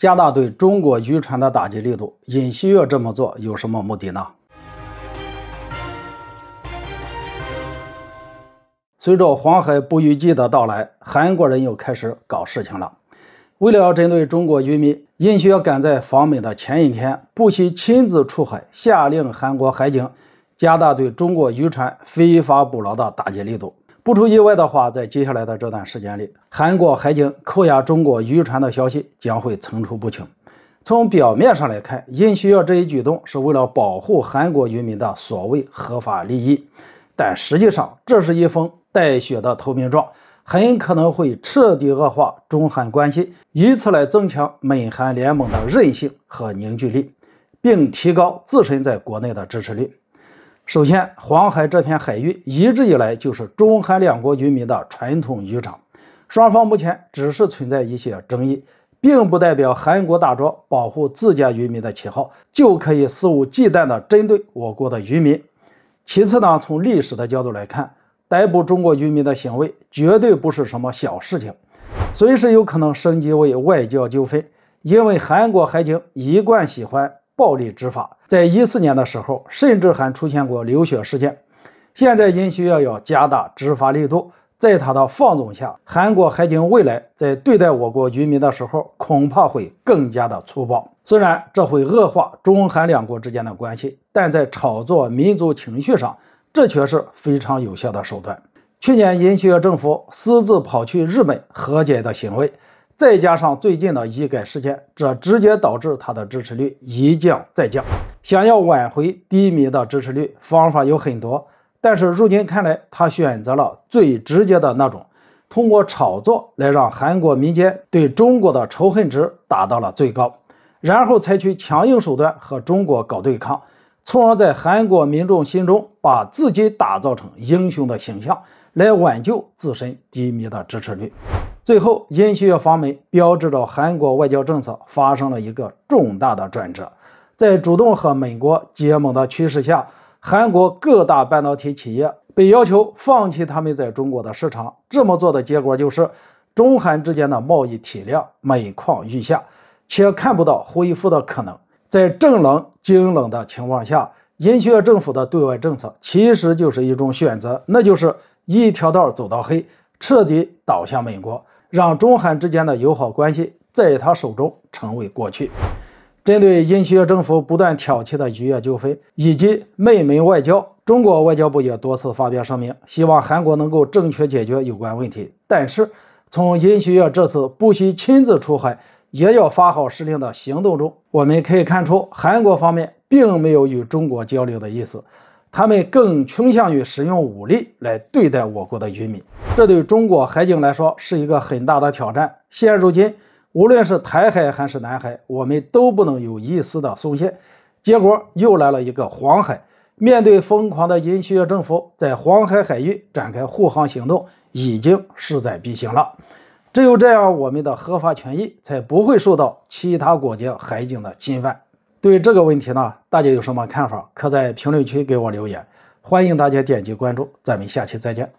加大对中国渔船的打击力度，尹锡悦这么做有什么目的呢？随着黄海捕鱼季的到来，韩国人又开始搞事情了。为了要针对中国渔民，尹锡悦赶在访美的前一天，不惜亲自出海，下令韩国海警加大对中国渔船非法捕捞的打击力度。不出意外的话，在接下来的这段时间里，韩国海警扣押中国渔船的消息将会层出不穷。从表面上来看，尹需要这一举动是为了保护韩国渔民的所谓合法利益，但实际上，这是一封带血的投名状，很可能会彻底恶化中韩关系，以此来增强美韩联盟的韧性和凝聚力，并提高自身在国内的支持率。首先，黄海这片海域一直以来就是中韩两国渔民的传统渔场，双方目前只是存在一些争议，并不代表韩国打着保护自家渔民的旗号就可以肆无忌惮地针对我国的渔民。其次呢，从历史的角度来看，逮捕中国渔民的行为绝对不是什么小事情，随时有可能升级为外交纠纷，因为韩国海警一贯喜欢。暴力执法，在一四年的时候，甚至还出现过流血事件。现在尹锡悦要加大执法力度，在他的放纵下，韩国海警未来在对待我国渔民的时候，恐怕会更加的粗暴。虽然这会恶化中韩两国之间的关系，但在炒作民族情绪上，这却是非常有效的手段。去年尹锡悦政府私自跑去日本和解的行为。再加上最近的医改事件，这直接导致他的支持率一降再降。想要挽回低迷的支持率，方法有很多，但是如今看来，他选择了最直接的那种，通过炒作来让韩国民间对中国的仇恨值达到了最高，然后采取强硬手段和中国搞对抗，从而在韩国民众心中把自己打造成英雄的形象，来挽救自身低迷的支持率。最后，尹锡悦访美标志着韩国外交政策发生了一个重大的转折。在主动和美国结盟的趋势下，韩国各大半导体企业被要求放弃他们在中国的市场。这么做的结果就是，中韩之间的贸易体量每况愈下，且看不到恢复的可能。在正冷、经冷的情况下，尹锡悦政府的对外政策其实就是一种选择，那就是一条道走到黑。彻底倒向美国，让中韩之间的友好关系在他手中成为过去。针对尹锡悦政府不断挑起的渔业纠纷以及内门外交，中国外交部也多次发表声明，希望韩国能够正确解决有关问题。但是，从尹锡悦这次不惜亲自出海，也要发号施令的行动中，我们可以看出，韩国方面并没有与中国交流的意思。他们更倾向于使用武力来对待我国的渔民，这对中国海警来说是一个很大的挑战。现如今，无论是台海还是南海，我们都不能有一丝的松懈。结果又来了一个黄海，面对疯狂的尹锡悦政府，在黄海海域展开护航行动已经势在必行了。只有这样，我们的合法权益才不会受到其他国家海警的侵犯。对于这个问题呢，大家有什么看法？可在评论区给我留言。欢迎大家点击关注，咱们下期再见。